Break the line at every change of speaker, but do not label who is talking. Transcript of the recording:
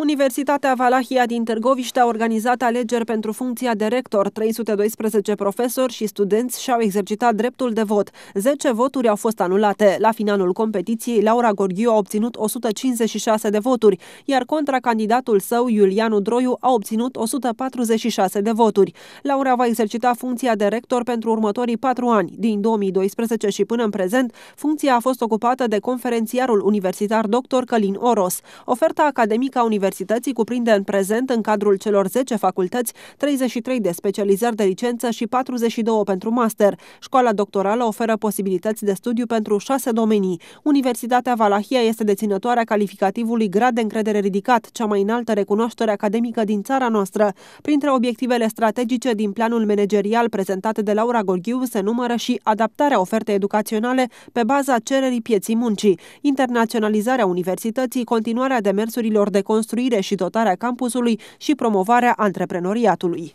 Universitatea Valahia din Târgoviște a organizat alegeri pentru funcția de rector. 312 profesori și studenți și-au exercitat dreptul de vot. 10 voturi au fost anulate. La finalul competiției, Laura Gorghiu a obținut 156 de voturi, iar contracandidatul său, Iulianu Droiu, a obținut 146 de voturi. Laura va exercita funcția de rector pentru următorii patru ani. Din 2012 și până în prezent, funcția a fost ocupată de conferențiarul universitar dr. Călin Oros. Oferta academică a universității universității cuprinde în prezent, în cadrul celor 10 facultăți, 33 de specializări de licență și 42 pentru master. Școala doctorală oferă posibilități de studiu pentru șase domenii. Universitatea Valahia este deținătoarea calificativului grad de încredere ridicat, cea mai înaltă recunoaștere academică din țara noastră. Printre obiectivele strategice din planul managerial prezentat de Laura Gorghiu se numără și adaptarea ofertei educaționale pe baza cererii pieții muncii, internaționalizarea universității, continuarea demersurilor de construcție construire și dotarea campusului și promovarea antreprenoriatului.